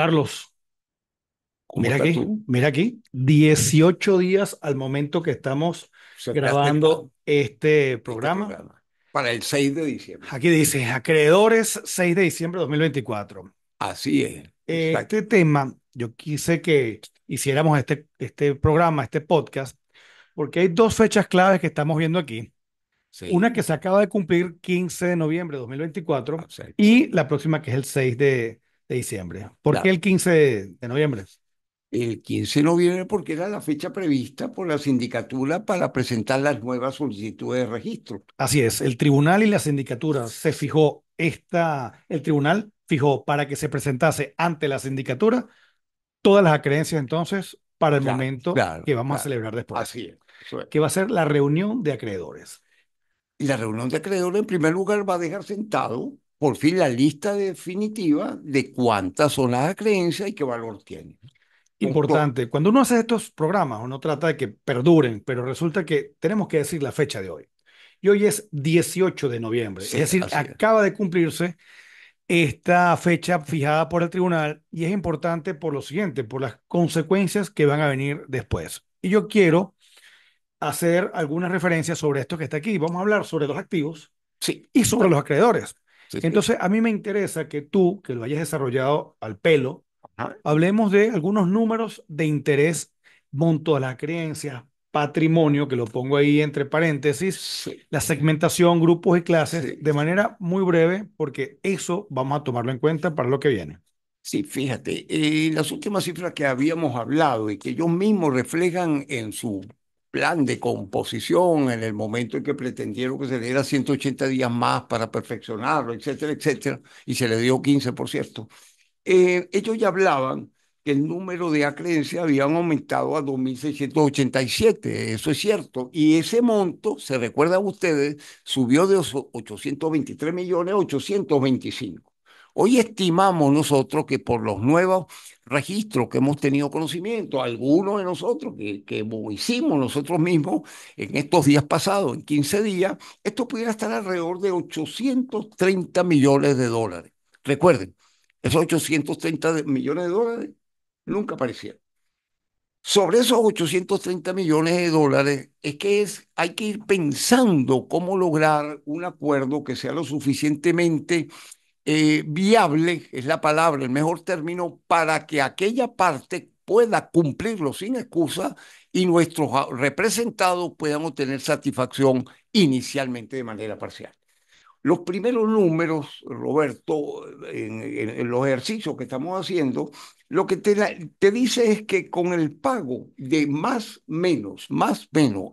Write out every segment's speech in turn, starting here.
Carlos, mira aquí, mira aquí, 18 días al momento que estamos grabando este programa. Para el 6 de diciembre. Aquí dice, acreedores 6 de diciembre de 2024. Así es. Eh, este tema, yo quise que hiciéramos este, este programa, este podcast, porque hay dos fechas claves que estamos viendo aquí. Una que se acaba de cumplir 15 de noviembre de 2024 y la próxima que es el 6 de, de diciembre. ¿Por qué el 15 de noviembre? El 15 de noviembre porque era la fecha prevista por la sindicatura para presentar las nuevas solicitudes de registro. Así es, el tribunal y la sindicatura se fijó esta, el tribunal fijó para que se presentase ante la sindicatura todas las acreencias entonces para el momento que vamos a celebrar después. Así es, Que va a ser la reunión de acreedores. Y la reunión de acreedores, en primer lugar, va a dejar sentado por fin la lista definitiva de cuántas son las creencias y qué valor tienen. Importante, cuando uno hace estos programas, uno trata de que perduren, pero resulta que tenemos que decir la fecha de hoy. Y hoy es 18 de noviembre, es decir, acaba de cumplirse esta fecha fijada por el tribunal y es importante por lo siguiente, por las consecuencias que van a venir después. Y yo quiero hacer algunas referencias sobre esto que está aquí. Vamos a hablar sobre los activos sí, y sobre los acreedores. Entonces, a mí me interesa que tú, que lo hayas desarrollado al pelo, hablemos de algunos números de interés, monto a la creencia, patrimonio, que lo pongo ahí entre paréntesis, la segmentación, grupos y clases, de manera muy breve, porque eso vamos a tomarlo en cuenta para lo que viene. Sí, fíjate, eh, las últimas cifras que habíamos hablado y que ellos mismos reflejan en su plan de composición en el momento en que pretendieron que se le diera 180 días más para perfeccionarlo, etcétera, etcétera, y se le dio 15, por cierto, eh, ellos ya hablaban que el número de acreencias habían aumentado a 2.687, eso es cierto, y ese monto, se recuerdan ustedes, subió de 823 millones a 825. Hoy estimamos nosotros que por los nuevos registros que hemos tenido conocimiento, algunos de nosotros que, hicimos nosotros mismos en estos días pasados, en 15 días, esto pudiera estar alrededor de 830 millones de dólares. Recuerden, esos 830 millones de dólares nunca aparecieron. Sobre esos 830 millones de dólares es que es, hay que ir pensando cómo lograr un acuerdo que sea lo suficientemente eh, viable, es la palabra, el mejor término, para que aquella parte pueda cumplirlo sin excusa y nuestros representados puedan obtener satisfacción inicialmente de manera parcial. Los primeros números, Roberto, en, los ejercicios que estamos haciendo, lo que te, dice es que con el pago de más menos, más menos,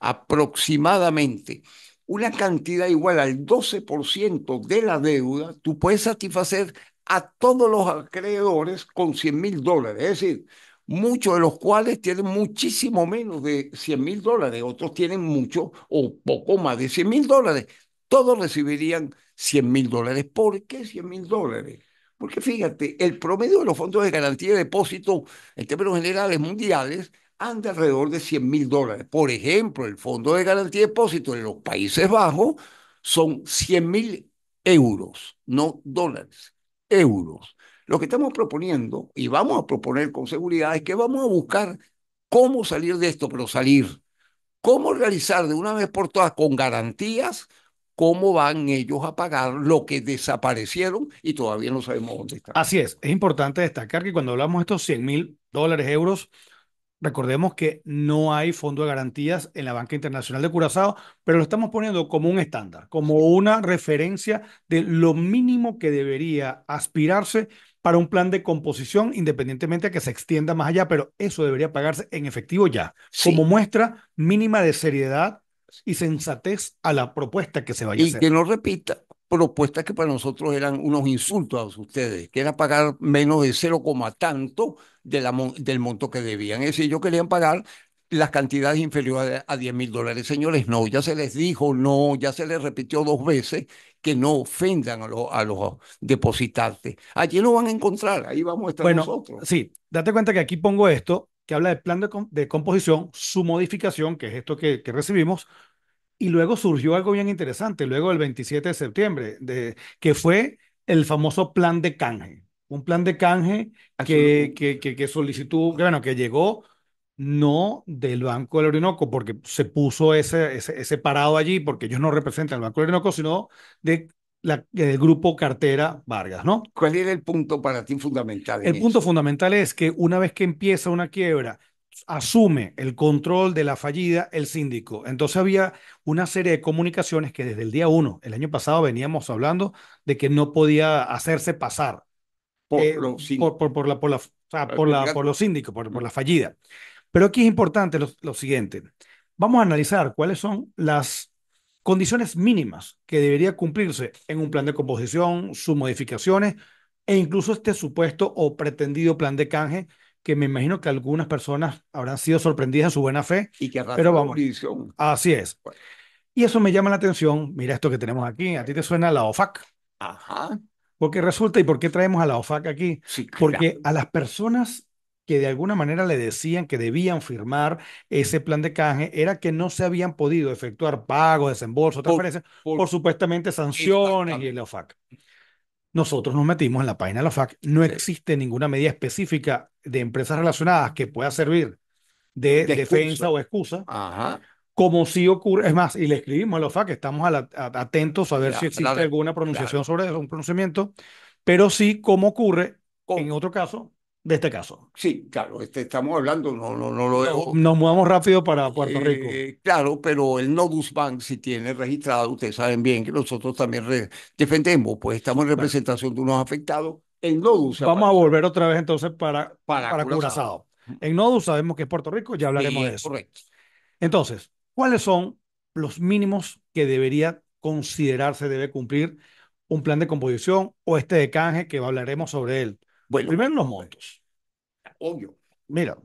aproximadamente una cantidad igual al 12% de la deuda, tú puedes satisfacer a todos los acreedores con 100 mil dólares. Es decir, muchos de los cuales tienen muchísimo menos de 100 mil dólares, otros tienen mucho o poco más de 100 mil dólares. Todos recibirían 100 mil dólares. ¿Por qué 100 mil dólares? Porque fíjate, el promedio de los fondos de garantía de depósito en términos generales mundiales de alrededor de 100 mil dólares. Por ejemplo, el Fondo de Garantía de Depósitos en los Países Bajos son 100 mil euros, no dólares, euros. Lo que estamos proponiendo, y vamos a proponer con seguridad, es que vamos a buscar cómo salir de esto, pero salir. ¿Cómo realizar de una vez por todas con garantías cómo van ellos a pagar lo que desaparecieron y todavía no sabemos dónde están. Así es, es importante destacar que cuando hablamos de estos 100 mil dólares, euros, Recordemos que no hay fondo de garantías en la banca internacional de Curazao, pero lo estamos poniendo como un estándar, como una referencia de lo mínimo que debería aspirarse para un plan de composición, independientemente de que se extienda más allá, pero eso debería pagarse en efectivo ya, como muestra mínima de seriedad y sensatez a la propuesta que se vaya a hacer. Y que no repita propuestas que para nosotros eran unos insultos a ustedes, que era pagar menos de 0, tanto del monto que debían. Es decir, ellos querían pagar las cantidades inferiores a 10 mil dólares. Señores, no, ya se les dijo, no, ya se les repitió dos veces que no ofendan a, los, depositantes. Allí lo van a encontrar, ahí vamos a estar bueno, nosotros. Sí, date cuenta que aquí pongo esto, que habla del plan de, composición, su modificación, que es esto que, que recibimos, y luego surgió algo bien interesante, luego el 27 de septiembre, de, que fue el famoso plan de canje. Un plan de canje que, que, que, que, solicitó, bueno, que llegó no del Banco del Orinoco, porque se puso ese, ese, parado allí, porque ellos no representan al Banco del Orinoco, sino de la, del grupo cartera Vargas, ¿no? ¿Cuál era el punto para ti fundamental? El punto fundamental es que una vez que empieza una quiebra asume el control de la fallida el síndico. Entonces había una serie de comunicaciones que desde el día uno, el año pasado, veníamos hablando de que no podía hacerse pasar por, los, por, los síndicos, por, mm. la fallida. Pero aquí es importante lo, lo siguiente. Vamos a analizar cuáles son las condiciones mínimas que debería cumplirse en un plan de composición, sus modificaciones e incluso este supuesto o pretendido plan de canje que me imagino que algunas personas habrán sido sorprendidas en su buena fe. Y que pero vamos, Así es. Y eso me llama la atención. Mira esto que tenemos aquí. A ti te suena la OFAC. Ajá. Porque resulta, ¿y por qué traemos a la OFAC aquí? Sí, Porque a las personas que de alguna manera le decían que debían firmar ese plan de canje era que no se habían podido efectuar pagos, desembolsos, transferencias, por, por, supuestamente sanciones y la OFAC nosotros nos metimos en la página de la FAC. No existe ninguna medida específica de empresas relacionadas que pueda servir de, defensa o excusa. Ajá. Como si ocurre, es más, y le escribimos a la FAC, estamos atentos a ver si existe alguna pronunciación sobre un pronunciamiento, pero sí como ocurre en otro caso de este caso. Sí, claro, este, estamos hablando, no, no, lo dejo. Nos mudamos rápido para Puerto Rico. Eh, claro, pero el Nodus Bank, si tiene registrado, ustedes saben bien que nosotros también defendemos, pues estamos en representación de unos afectados. en Nodus. Vamos a volver otra vez entonces para, para, Curazao. En Nodus sabemos que es Puerto Rico, ya hablaremos eh, de eso. Correcto. Entonces, ¿cuáles son los mínimos que debería considerarse, debe cumplir un plan de composición o este de canje que hablaremos sobre él? Bueno, primero los montos. Obvio. Mira,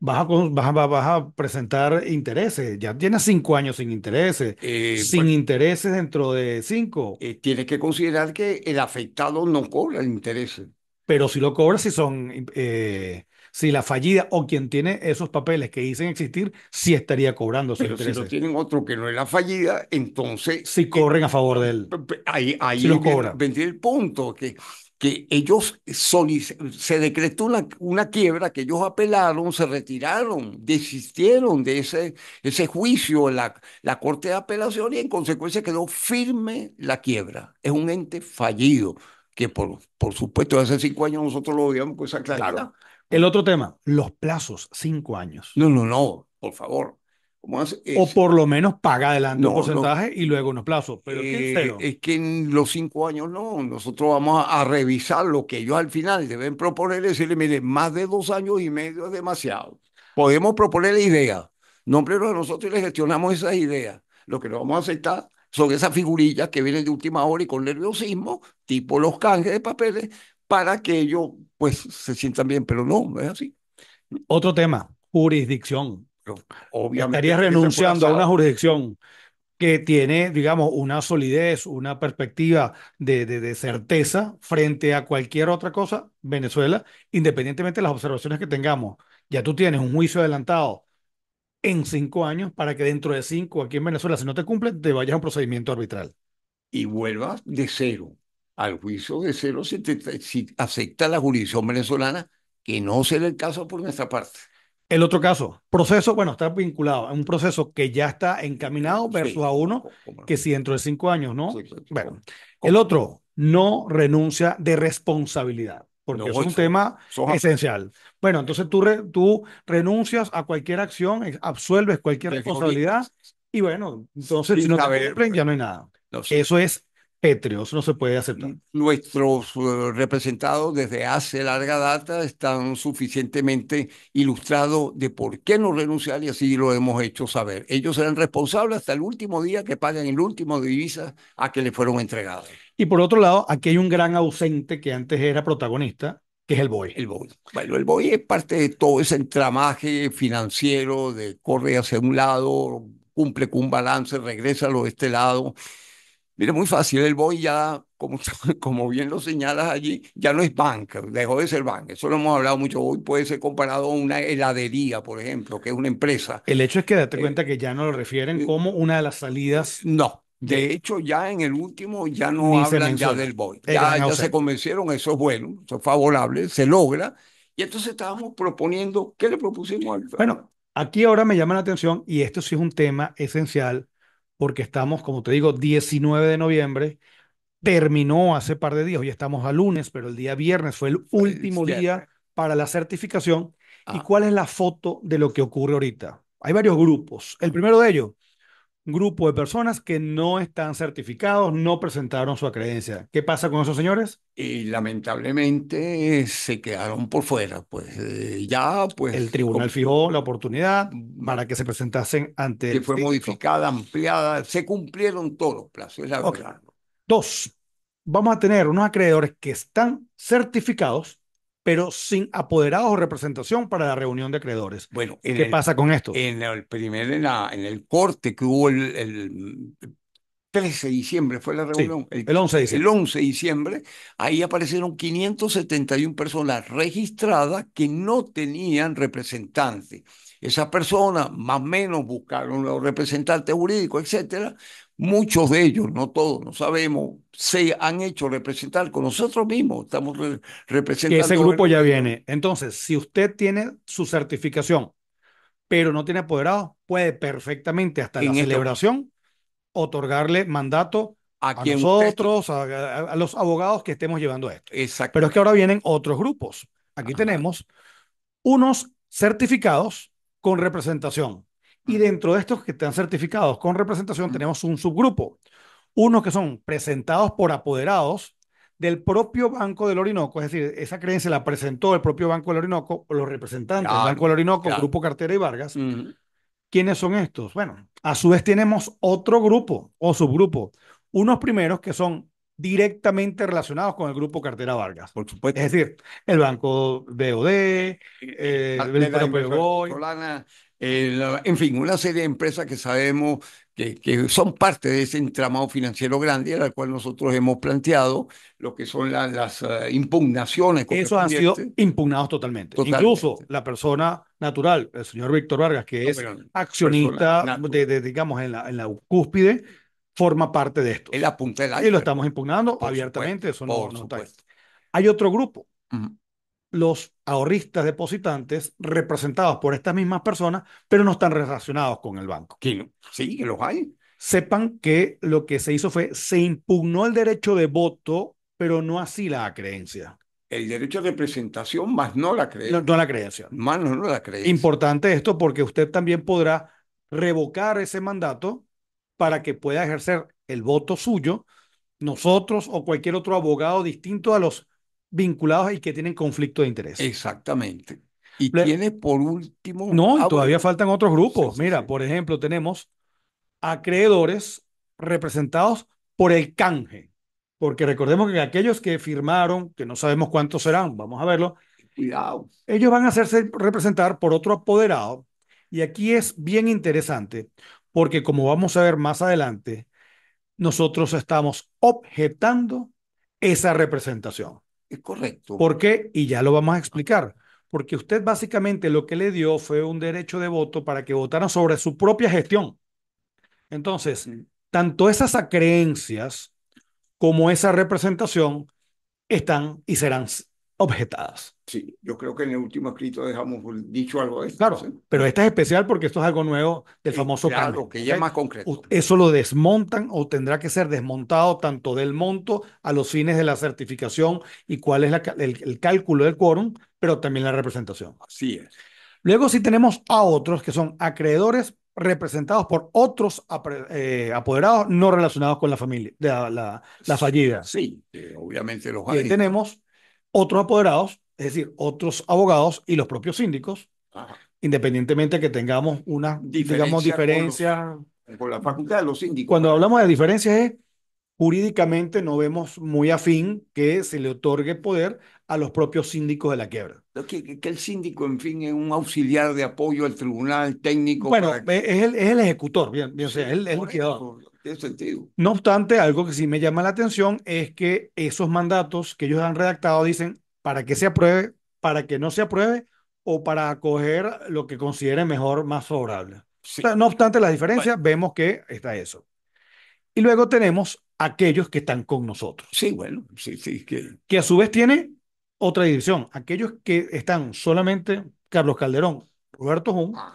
vas a, presentar intereses. Ya tienes cinco años sin intereses. Eh, sin intereses dentro de cinco. Eh, tienes que considerar que el afectado no cobra el interés. Pero si lo cobra, si son. Eh, si la fallida o quien tiene esos papeles que dicen existir, sí estaría cobrando sus Pero Si lo tienen otro que no es la fallida, entonces. Si corren a favor de él. Ahí, ahí si lo cobran. el punto, que que ellos se decretó una, una, quiebra que ellos apelaron, se retiraron, desistieron de ese, ese juicio en la, la Corte de Apelación y en consecuencia quedó firme la quiebra. Es un ente fallido, que por, por supuesto hace cinco años nosotros lo vimos con Claro. El otro tema, los plazos, cinco años. No, no, no, por favor o por lo menos paga adelante un porcentaje y luego unos plazos. Pero eh, es que en los cinco años no, nosotros vamos a, revisar lo que ellos al final deben proponer y decirle, mire, más de dos años y medio es demasiado. Podemos proponer ideas, nombrero a nosotros y le gestionamos esas ideas. Lo que no vamos a aceptar son esas figurillas que vienen de última hora y con nerviosismo, tipo los canjes de papeles, para que ellos pues se sientan bien, pero no, no es así. Otro tema, jurisdicción obviamente. Estarías renunciando a una jurisdicción que tiene, digamos, una solidez, una perspectiva de, certeza frente a cualquier otra cosa, Venezuela, independientemente de las observaciones que tengamos. Ya tú tienes un juicio adelantado en cinco años para que dentro de cinco aquí en Venezuela, si no te cumple, te vayas a un procedimiento arbitral. Y vuelvas de cero al juicio de cero si, si acepta la jurisdicción venezolana, que no será el caso por nuestra parte. El otro caso, proceso, bueno, está vinculado a un proceso que ya está encaminado versus a uno que si dentro de cinco años, ¿no? bueno, el otro, no renuncia de responsabilidad, porque es un tema esencial. Bueno, entonces tú, tú renuncias a cualquier acción, absuelves cualquier responsabilidad y bueno, entonces si no te cumplen, ya pues, no hay nada. Eso es pétreos, no se puede aceptar. Nuestros eh, representados desde hace larga data están suficientemente ilustrados de por qué no renunciar y así lo hemos hecho saber. Ellos serán responsables hasta el último día que paguen el último divisa a que le fueron entregados. Y por otro lado, aquí hay un gran ausente que antes era protagonista, que es el BOE. El BOE. Bueno, el BOE es parte de todo ese entramaje financiero de corre hacia un lado, cumple con un balance, regresa lo de este lado. Mira, muy fácil, el BOI ya, como, como bien lo señalas allí, ya no es banca, dejó de ser banca. Eso lo hemos hablado mucho. Hoy puede ser comparado a una heladería, por ejemplo, que es una empresa. El hecho es que date eh, cuenta que ya no lo refieren eh, como una de las salidas. No. De hecho, ya en el último ya no hablan ya del BOI. Eh, ya, ya se convencieron, eso es bueno, eso es favorable, se logra. Y entonces estábamos proponiendo, ¿qué le propusimos al... Bueno, aquí ahora me llama la atención, y esto sí es un tema esencial, porque estamos, como te digo, 19 de noviembre, terminó hace par de días, hoy estamos a lunes, pero el día viernes fue el último día para la certificación. ¿Y ah. cuál es la foto de lo que ocurre ahorita? Hay varios grupos. El primero de ellos, grupo de personas que no están certificados, no presentaron su acreencia. ¿Qué pasa con esos señores? Y lamentablemente eh, se quedaron por fuera, pues eh, ya pues... El tribunal fijó la oportunidad para que se presentasen ante... Que fue modificada, ampliada, se cumplieron todos los plazos, Dos, vamos a tener unos acreedores que están certificados pero sin apoderados o representación para la reunión de acreedores. Bueno, ¿qué pasa con esto? En el primer, el corte que hubo el, 13 de diciembre fue la reunión. el, 11 de diciembre. El 11 de diciembre, ahí aparecieron 571 personas registradas que no tenían representante. Esas personas más o menos buscaron los representantes jurídicos, etcétera, Muchos de ellos, no todos, no sabemos, se han hecho representar con nosotros mismos. Estamos representando. Ese grupo ya viene. Entonces, si usted tiene su certificación, pero no tiene apoderado, puede perfectamente hasta la este celebración otorgarle mandato a, nosotros, a, los abogados que estemos llevando esto. Exacto. Pero es que ahora vienen otros grupos. Aquí tenemos unos certificados con representación y dentro de estos que están certificados con representación tenemos un subgrupo, unos que son presentados por apoderados del propio Banco del Orinoco, es decir, esa creencia la presentó el propio Banco del Orinoco, los representantes del Banco del Orinoco, Grupo Cartera y Vargas. ¿Quiénes son estos? Bueno, a su vez tenemos otro grupo o subgrupo, unos primeros que son directamente relacionados con el grupo Cartera Vargas. Por supuesto. Es decir, el Banco BOD, eh, eh, eh, eh, el, Solana, eh, en fin, una serie de empresas que sabemos que, que, son parte de ese entramado financiero grande al cual nosotros hemos planteado lo que son las eh, impugnaciones. Esos han sido impugnados totalmente. Incluso la persona natural, el señor Víctor Vargas, que es accionista, de, digamos, en la, en la cúspide, forma parte de esto. Es la punta del aire. Y lo estamos impugnando abiertamente, eso no, por Hay otro grupo los ahorristas depositantes representados por estas mismas personas, pero no están relacionados con el banco. Sí, que los hay. Sepan que lo que se hizo fue, se impugnó el derecho de voto, pero no así la creencia. El derecho de presentación más no la creencia. No, la creencia. Más no la creencia. Importante esto porque usted también podrá revocar ese mandato para que pueda ejercer el voto suyo, nosotros o cualquier otro abogado distinto a los vinculados y que tienen conflicto de interés. Exactamente. Y tiene por último... No, todavía faltan otros grupos. Mira, por ejemplo, tenemos acreedores representados por el canje, porque recordemos que aquellos que firmaron, que no sabemos cuántos serán, vamos a verlo, Cuidado. ellos van a hacerse representar por otro apoderado. Y aquí es bien interesante, porque como vamos a ver más adelante, nosotros estamos objetando esa representación. Es correcto. ¿Por qué? Y ya lo vamos a explicar. Porque usted básicamente lo que le dio fue un derecho de voto para que votaran sobre su propia gestión. Entonces, tanto esas creencias como esa representación están y serán objetadas. Sí, yo creo que en el último escrito dejamos dicho algo de esto. Claro, pero esta es especial porque esto es algo nuevo del famoso famoso claro, que ya más concreto. Eso lo desmontan o tendrá que ser desmontado tanto del monto a los fines de la certificación y cuál es el, cálculo del quórum, pero también la representación. Así es. Luego sí tenemos a otros que son acreedores representados por otros eh, apoderados no relacionados con la familia, de la, fallida. Sí, eh, obviamente los hay. Y ahí tenemos otros apoderados, es decir, otros abogados y los propios síndicos, independientemente independientemente que tengamos una, diferencia digamos, diferencia. Por la facultad de los síndicos. Cuando hablamos de diferencias es jurídicamente no vemos muy afín que se le otorgue poder a los propios síndicos de la quiebra. Que, el síndico, en fin, es un auxiliar de apoyo al tribunal técnico. Bueno, es, el, es, el, ejecutor, bien, bien o sea, es el, que no obstante, algo que sí me llama la atención es que esos mandatos que ellos han redactado dicen para que se apruebe, para que no se apruebe o para acoger lo que consideren mejor, más favorable. no obstante las diferencias, vemos que está eso. Y luego tenemos aquellos que están con nosotros. Sí, bueno, sí, sí. Que, que a su vez tiene otra división. Aquellos que están solamente Carlos Calderón, Roberto Jun, ah.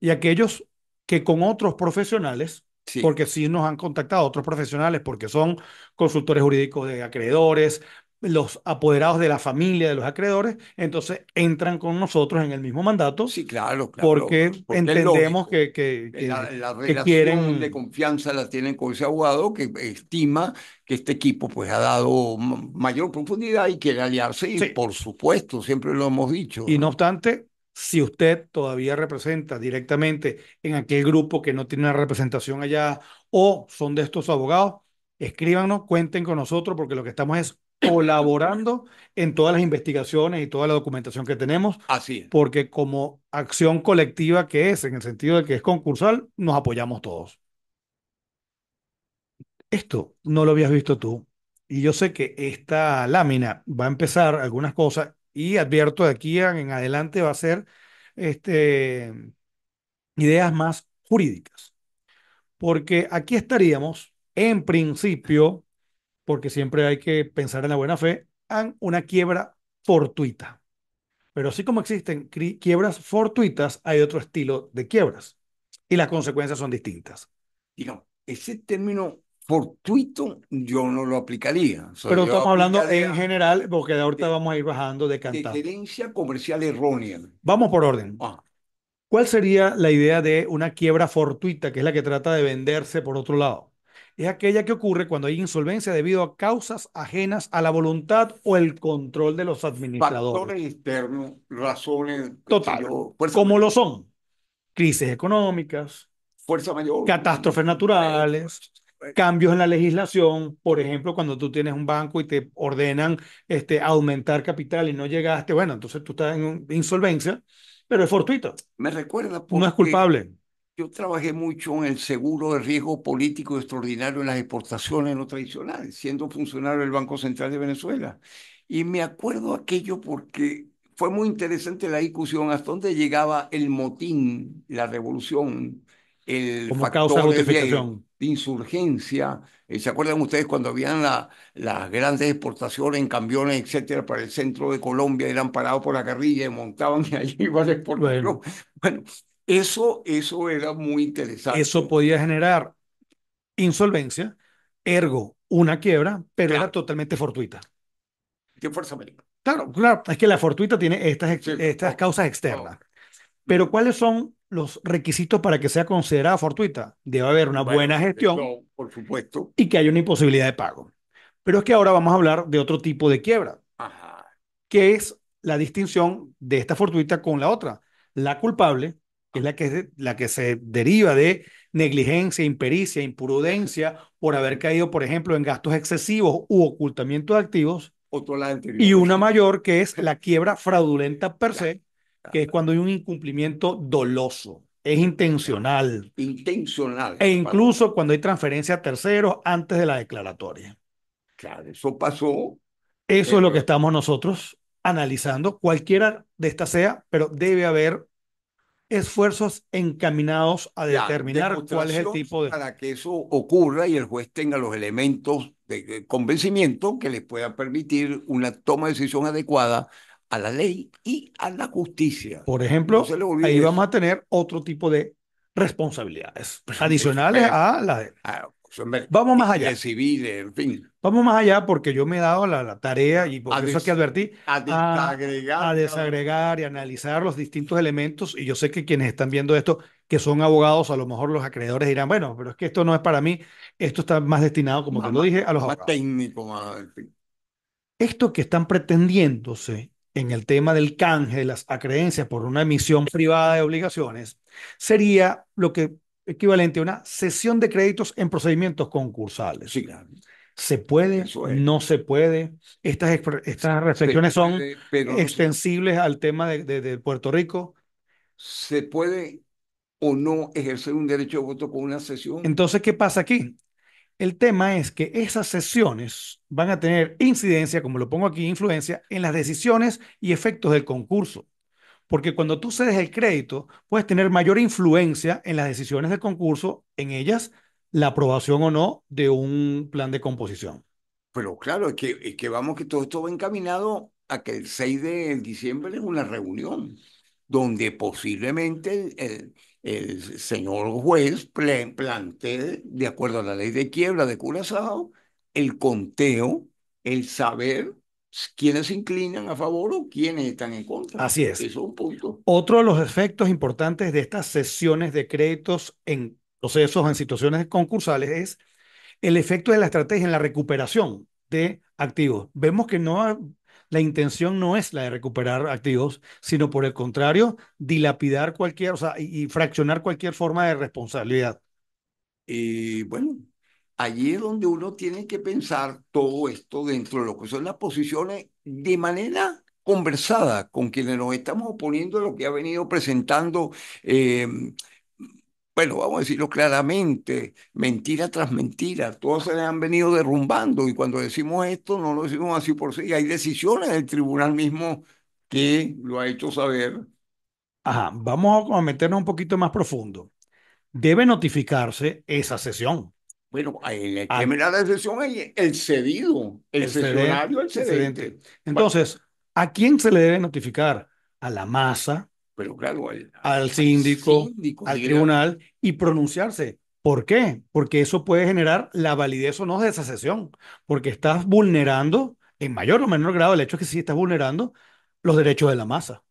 y aquellos que con otros profesionales porque si nos han contactado otros profesionales, porque son consultores jurídicos de acreedores, los apoderados de la familia de los acreedores, entonces entran con nosotros en el mismo mandato. Sí, claro, claro. Porque, entendemos que, que, que, la, relación de confianza la tienen con ese abogado que estima que este equipo pues ha dado mayor profundidad y quiere aliarse y por supuesto, siempre lo hemos dicho. Y no obstante, si usted todavía representa directamente en aquel grupo que no tiene una representación allá o son de estos abogados, escríbanos, cuenten con nosotros porque lo que estamos es colaborando en todas las investigaciones y toda la documentación que tenemos. Así es. Porque como acción colectiva que es, en el sentido de que es concursal, nos apoyamos todos. Esto no lo habías visto tú. Y yo sé que esta lámina va a empezar algunas cosas y advierto de aquí en adelante va a ser este, ideas más jurídicas. Porque aquí estaríamos, en principio, porque siempre hay que pensar en la buena fe, en una quiebra fortuita. Pero así como existen quiebras fortuitas, hay otro estilo de quiebras. Y las consecuencias son distintas. Digamos, ese término fortuito, yo no lo aplicaría. Pero estamos hablando en general, porque ahorita vamos a ir bajando de cantar. De comercial errónea. Vamos por orden. Ah. ¿Cuál sería la idea de una quiebra fortuita, que es la que trata de venderse por otro lado? Es aquella que ocurre cuando hay insolvencia debido a causas ajenas a la voluntad o el control de los administradores. Factores externos, razones. Total. como lo son crisis económicas, fuerza mayor, catástrofes naturales, cambios en la legislación, por ejemplo, cuando tú tienes un banco y te ordenan este, aumentar capital y no llegaste, bueno, entonces tú estás en insolvencia, pero es fortuito. Me recuerda porque no es culpable. Yo trabajé mucho en el seguro de riesgo político extraordinario en las exportaciones no tradicionales, siendo funcionario del Banco Central de Venezuela. Y me acuerdo aquello porque fue muy interesante la discusión hasta dónde llegaba el motín, la revolución, el factor causa de insurgencia. Eh, ¿Se acuerdan ustedes cuando habían las grandes exportaciones en camiones, etcétera, para el centro de Colombia? Eran parados por la carrilla y montaban y allí iban a exportar. Bueno, bueno eso, eso era muy interesante. Eso podía generar insolvencia, ergo una quiebra, pero era totalmente fortuita. ¿Qué fuerza América Claro, claro, es que la fortuita tiene estas, estas causas externas. Pero ¿cuáles son los requisitos para que sea considerada fortuita. Debe haber una buena gestión. por supuesto. Y que haya una imposibilidad de pago. Pero es que ahora vamos a hablar de otro tipo de quiebra, Ajá. que es la distinción de esta fortuita con la otra. La culpable, es la que, la que se deriva de negligencia, impericia, imprudencia, por haber caído, por ejemplo, en gastos excesivos u ocultamiento de activos. Otro, y una mayor que es la quiebra fraudulenta per se, que es cuando hay un incumplimiento doloso. Es intencional. Intencional. E incluso cuando hay transferencia a terceros antes de la declaratoria. Claro, eso pasó. Eso es lo que estamos nosotros analizando. Cualquiera de estas sea, pero debe haber esfuerzos encaminados a determinar cuál es el tipo de... Para que eso ocurra y el juez tenga los elementos de convencimiento que les pueda permitir una toma de decisión adecuada a la ley y a la justicia. Por ejemplo, ahí vamos a tener otro tipo de responsabilidades adicionales a la de... Ah, pues, vamos más allá. en fin. Vamos más allá porque yo me he dado la, tarea y por eso que advertí a, desagregar, a, desagregar y analizar los distintos elementos y yo sé que quienes están viendo esto que son abogados, a lo mejor los acreedores dirán, bueno, pero es que esto no es para mí, esto está más destinado, como te lo dije, a los más abogados. técnico, Esto que están pretendiéndose en el tema del canje de las acreencias por una emisión privada de obligaciones sería lo que equivalente a una cesión de créditos en procedimientos concursales. ¿Se puede? ¿No se puede? Estas, estas reflexiones son extensibles al tema de, de Puerto Rico. ¿Se puede o no ejercer un derecho de voto con una sesión? Entonces, ¿qué pasa aquí? El tema es que esas sesiones van a tener incidencia, como lo pongo aquí, influencia en las decisiones y efectos del concurso. Porque cuando tú cedes el crédito, puedes tener mayor influencia en las decisiones del concurso, en ellas la aprobación o no de un plan de composición. Pero claro, es que, vamos, que todo esto va encaminado a que el 6 de diciembre es una reunión donde posiblemente el, señor juez plantee, de acuerdo a la ley de quiebra de Curazao, el conteo, el saber quiénes se inclinan a favor o quiénes están en contra. Así es. Eso es un punto. Otro de los efectos importantes de estas sesiones de créditos en procesos, en situaciones concursales, es el efecto de la estrategia en la recuperación de activos. Vemos que no la intención no es la de recuperar activos, sino por el contrario, dilapidar cualquier, o sea, y, fraccionar cualquier forma de responsabilidad. Y bueno, allí es donde uno tiene que pensar todo esto dentro de lo que son las posiciones de manera conversada con quienes nos estamos oponiendo a lo que ha venido presentando eh, bueno, vamos a decirlo claramente, mentira tras mentira, todos se les han venido derrumbando y cuando decimos esto no lo decimos así por sí, hay decisiones del tribunal mismo que lo ha hecho saber. Ajá, vamos a meternos un poquito más profundo. Debe notificarse esa sesión. Bueno, el ah. la sesión es el cedido, el, el sesionario, el cedente. Entonces, ¿a quién se le debe notificar? A la masa, pero claro, al, síndico, al tribunal y pronunciarse. ¿Por qué? Porque eso puede generar la validez o no de esa sesión, porque estás vulnerando, en mayor o menor grado, el hecho es que sí estás vulnerando los derechos de la masa.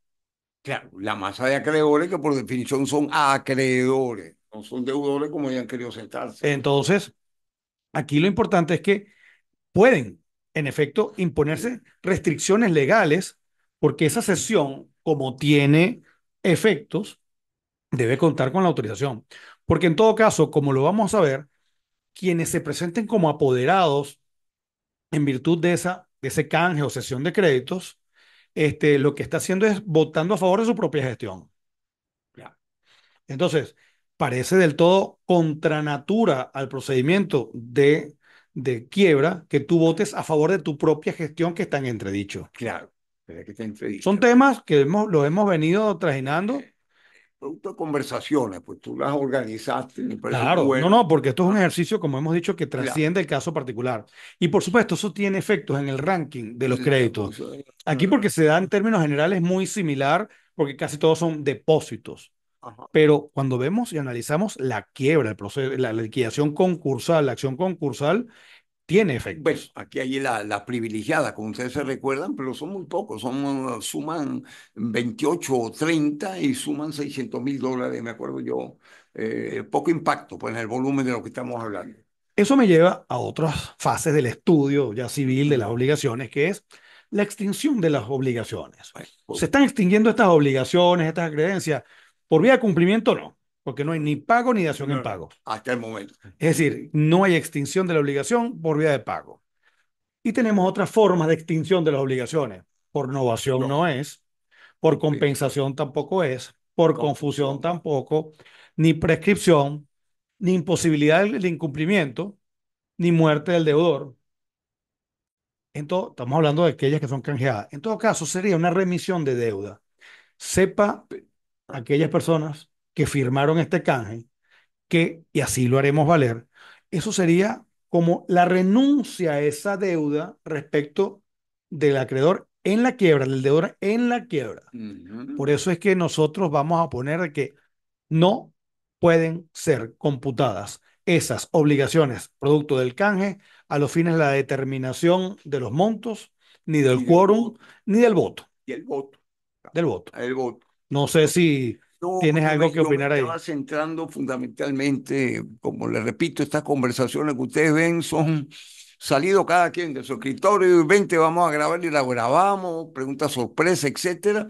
Claro, la masa de acreedores que por definición son acreedores, no son deudores como hayan querido sentarse. Entonces, aquí lo importante es que pueden, en efecto, imponerse restricciones legales porque esa sesión, como tiene efectos, debe contar con la autorización. Porque en todo caso, como lo vamos a ver, quienes se presenten como apoderados en virtud de, esa, de ese canje o cesión de créditos, este, lo que está haciendo es votando a favor de su propia gestión. Entonces, parece del todo contranatura al procedimiento de, de quiebra que tú votes a favor de tu propia gestión que está en entredicho. Claro. Son temas que hemos, los hemos venido trajinando. Eh, producto de conversaciones, pues tú las organizaste. claro, bueno. no, no, porque esto es un ejercicio, como hemos dicho, que trasciende el caso particular. Y por supuesto, eso tiene efectos en el ranking de los créditos. Aquí porque se da en términos generales muy similar, porque casi todos son depósitos. Pero cuando vemos y analizamos la quiebra, el proceso, la liquidación concursal, la acción concursal, tiene efecto. Pues aquí hay la, privilegiadas, privilegiada, como ustedes se recuerdan, pero son muy pocos, suman 28 o 30 y suman 600 mil dólares, me acuerdo yo, eh, poco impacto pues, en el volumen de lo que estamos hablando. Eso me lleva a otras fases del estudio ya civil de las obligaciones, que es la extinción de las obligaciones. Se están extinguiendo estas obligaciones, estas creencias, por vía de cumplimiento no porque no hay ni pago ni de acción en pago. Hasta el momento. Es decir, no hay extinción de la obligación por vía de pago. Y tenemos otras formas de extinción de las obligaciones. Por novación no, es, por compensación tampoco es, por confusión tampoco, ni prescripción, ni imposibilidad del incumplimiento, ni muerte del deudor. entonces estamos hablando de aquellas que son canjeadas. En todo caso, sería una remisión de deuda. Sepa aquellas personas que firmaron este canje, que, y así lo haremos valer, eso sería como la renuncia a esa deuda respecto del acreedor en la quiebra, del deudor en la quiebra. Por eso es que nosotros vamos a poner que no pueden ser computadas esas obligaciones producto del canje a los fines de la determinación de los montos, ni del quórum, ni del voto. Y el voto. Del voto. El voto. No sé si ¿Tienes algo que opinar ahí? Estaba centrando fundamentalmente, como le repito, estas conversaciones que ustedes ven son salido cada quien de su escritorio y 20 vamos a grabar y la grabamos, pregunta sorpresa, etcétera.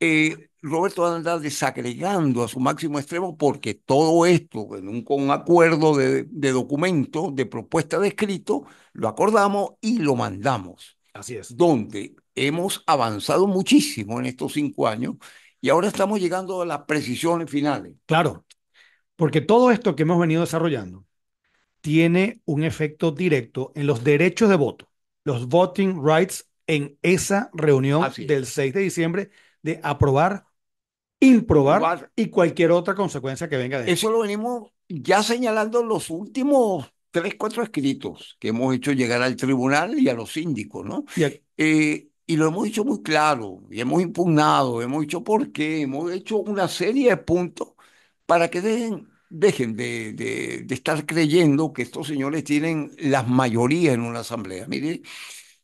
Eh, Roberto va a andar desagregando a su máximo extremo porque todo esto, en un, con un acuerdo de, de, documento, de propuesta de escrito, lo acordamos y lo mandamos. Así es. Donde hemos avanzado muchísimo en estos cinco años y ahora estamos llegando a las precisiones finales. Claro, porque todo esto que hemos venido desarrollando tiene un efecto directo en los derechos de voto, los voting rights en esa reunión del 6 de diciembre de aprobar, improbar y cualquier otra consecuencia que venga de eso. Eso lo venimos ya señalando los últimos tres, cuatro escritos que hemos hecho llegar al tribunal y a los síndicos, ¿no? y lo hemos dicho muy claro, y hemos impugnado, hemos dicho por qué, hemos hecho una serie de puntos para que dejen, de, estar creyendo que estos señores tienen las mayorías en una asamblea. Mire,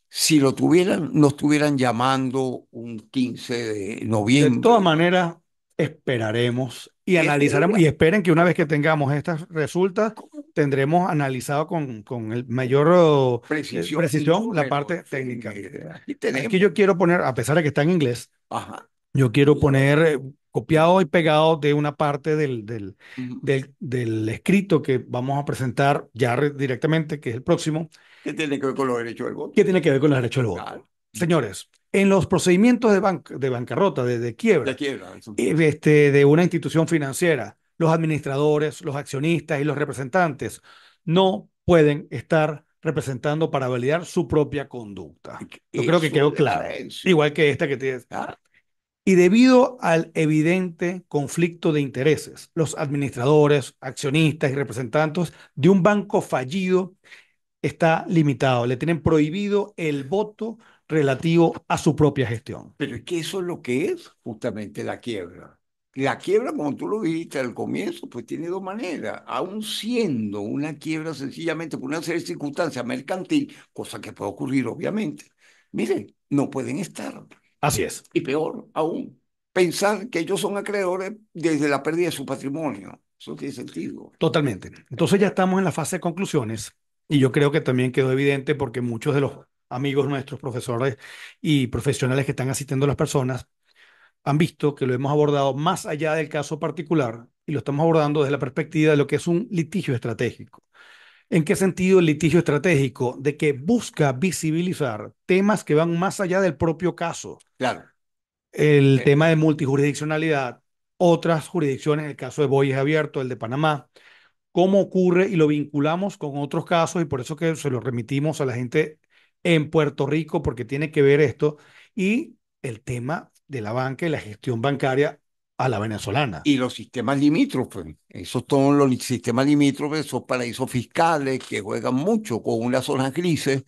si lo tuvieran, nos estuvieran llamando un 15 de noviembre. De todas maneras, esperaremos y eh, analizaremos eh, y esperen que una vez que tengamos estas resultas, tendremos analizado con, con el mayor eh, precisión, la parte técnica. Es que yo quiero poner, a pesar de que está en inglés, yo quiero poner eh, copiado y pegado de una parte del, del, del, escrito que vamos a presentar ya directamente, que es el próximo. ¿Qué tiene que ver con los derechos del voto? ¿Qué tiene que ver con los derechos del voto? Señores, en los procedimientos de, de bancarrota, de, quiebra, eh, este, de una institución financiera, los administradores, los accionistas y los representantes no pueden estar representando para validar su propia conducta. Yo creo que quedó claro. Igual que esta que tienes. Ah. Y debido al evidente conflicto de intereses, los administradores, accionistas y representantes de un banco fallido está limitado. Le tienen prohibido el voto relativo a su propia gestión. Pero es que eso es lo que es justamente la quiebra. La quiebra, como tú lo dijiste al comienzo, pues tiene dos maneras. Aún siendo una quiebra sencillamente por una serie de circunstancias mercantil, cosa que puede ocurrir obviamente, mire, no pueden estar. Así es. Y peor aún, pensar que ellos son acreedores desde la pérdida de su patrimonio. Eso tiene sentido. Totalmente. Entonces ya estamos en la fase de conclusiones y yo creo que también quedó evidente porque muchos de los amigos nuestros, profesores y profesionales que están asistiendo a las personas, han visto que lo hemos abordado más allá del caso particular y lo estamos abordando desde la perspectiva de lo que es un litigio estratégico. ¿En qué sentido el litigio estratégico? De que busca visibilizar temas que van más allá del propio caso. Claro. El eh. tema de multijurisdiccionalidad, otras jurisdicciones, el caso de es Abierto, el de Panamá, cómo ocurre y lo vinculamos con otros casos y por eso que se lo remitimos a la gente en Puerto Rico porque tiene que ver esto y el tema de la banca y la gestión bancaria a la venezolana. Y los sistemas limítrofes, esos son los sistemas limítrofes, esos paraísos fiscales que juegan mucho con unas zonas grises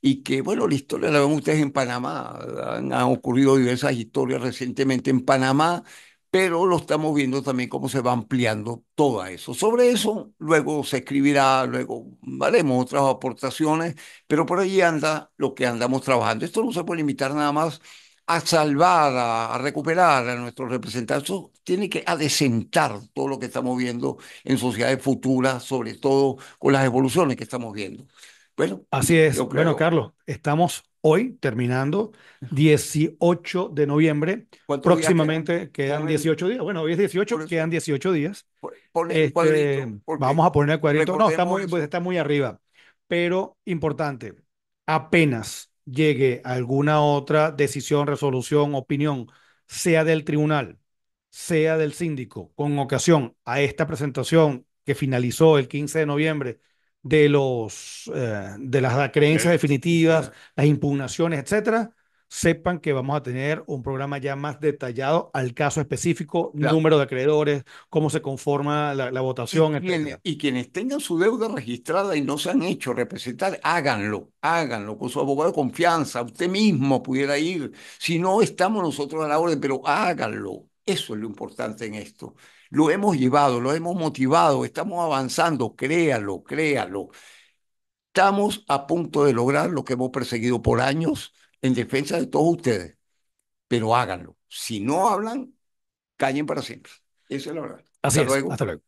y que, bueno, la historia la ven ustedes en Panamá, han, han ocurrido diversas historias recientemente en Panamá, pero lo estamos viendo también cómo se va ampliando todo eso. Sobre eso luego se escribirá, luego haremos otras aportaciones, pero por ahí anda lo que andamos trabajando. Esto no se puede limitar nada más a salvar, a, recuperar a nuestros representantes, tiene que adecentar todo lo que estamos viendo en sociedades futuras, sobre todo con las evoluciones que estamos viendo. Bueno, así es. Bueno, Carlos, estamos hoy terminando, 18 de noviembre. Próximamente quedan? 18 días. Bueno, hoy es 18, quedan 18 días. Este, vamos a poner el cuadrito. No, pues, está muy arriba. Pero importante, apenas llegue a alguna otra decisión, resolución, opinión, sea del tribunal, sea del síndico, con ocasión a esta presentación que finalizó el 15 de noviembre de, los, eh, de las creencias definitivas, las impugnaciones, etcétera, sepan que vamos a tener un programa ya más detallado al caso específico, número de acreedores, cómo se conforma la, votación. Y, y, quienes tengan su deuda registrada y no se han hecho representar, háganlo, háganlo con su abogado de confianza, usted mismo pudiera ir, si no estamos nosotros a la orden, pero háganlo. Eso es lo importante en esto. Lo hemos llevado, lo hemos motivado, estamos avanzando, créalo, créalo. Estamos a punto de lograr lo que hemos perseguido por años, en defensa de todos ustedes, pero háganlo. Si no hablan, callen para siempre. Eso es la verdad. Hasta luego.